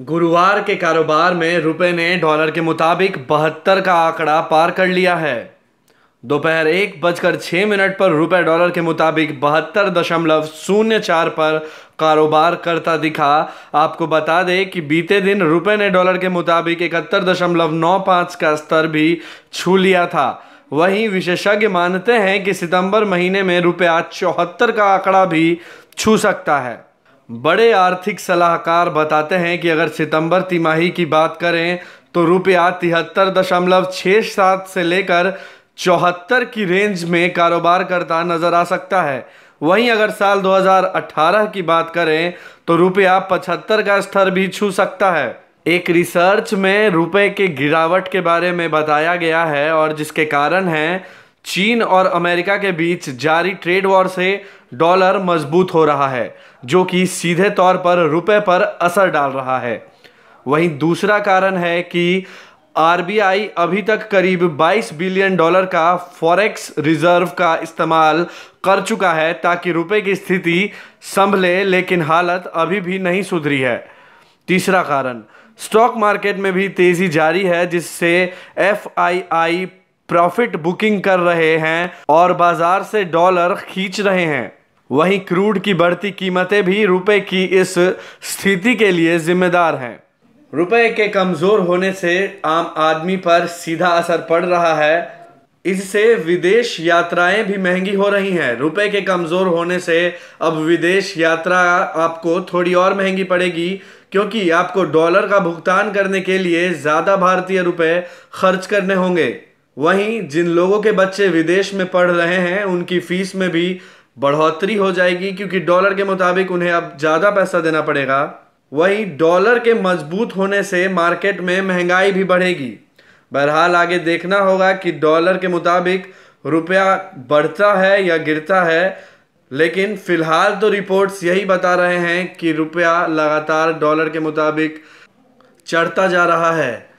गुरुवार के कारोबार में रुपए ने डॉलर के मुताबिक बहत्तर का आंकड़ा पार कर लिया है दोपहर एक बजकर छः मिनट पर रुपए डॉलर के मुताबिक बहत्तर दशमलव शून्य चार पर कारोबार करता दिखा आपको बता दें कि बीते दिन रुपए ने डॉलर के मुताबिक इकहत्तर दशमलव नौ पाँच का स्तर भी छू लिया था वहीं विशेषज्ञ मानते हैं कि सितंबर महीने में रुपया चौहत्तर का आंकड़ा भी छू सकता है बड़े आर्थिक सलाहकार बताते हैं कि अगर सितंबर तिमाही की बात करें तो रुपया तिहत्तर दशमलव छः सात से लेकर चौहत्तर की रेंज में कारोबार करता नज़र आ सकता है वहीं अगर साल 2018 की बात करें तो रुपया पचहत्तर का स्तर भी छू सकता है एक रिसर्च में रुपए के गिरावट के बारे में बताया गया है और जिसके कारण है चीन और अमेरिका के बीच जारी ट्रेड वॉर से डॉलर मजबूत हो रहा है जो कि सीधे तौर पर रुपए पर असर डाल रहा है वहीं दूसरा कारण है कि आरबीआई अभी तक करीब 22 बिलियन डॉलर का फॉरेक्स रिजर्व का इस्तेमाल कर चुका है ताकि रुपए की स्थिति संभले लेकिन हालत अभी भी नहीं सुधरी है तीसरा कारण स्टॉक मार्केट में भी तेज़ी जारी है जिससे F I I profit booking कर रहे हैं और बाजार से डॉलर खींच रहे हैं वहीं क्रूड की बढ़ती कीमतें भी रुपए की इस स्थिति के लिए जिम्मेदार हैं रुपए के कमज़ोर होने से आम आदमी पर सीधा असर पड़ रहा है इससे विदेश यात्राएं भी महंगी हो रही हैं रुपए के कमज़ोर होने से अब विदेश यात्रा आपको थोड़ी और महंगी पड़ेगी क्योंकि आपको डॉलर का भुगतान करने के लिए ज़्यादा भारतीय रुपए खर्च करने होंगे वहीं जिन लोगों के बच्चे विदेश में पढ़ रहे हैं उनकी फ़ीस में भी बढ़ोतरी हो जाएगी क्योंकि डॉलर के मुताबिक उन्हें अब ज़्यादा पैसा देना पड़ेगा वहीं डॉलर के मजबूत होने से मार्केट में महंगाई भी बढ़ेगी बहरहाल आगे देखना होगा कि डॉलर के मुताबिक रुपया बढ़ता है या गिरता है लेकिन फ़िलहाल तो रिपोर्ट्स यही बता रहे हैं कि रुपया लगातार डॉलर के मुताबिक चढ़ता जा रहा है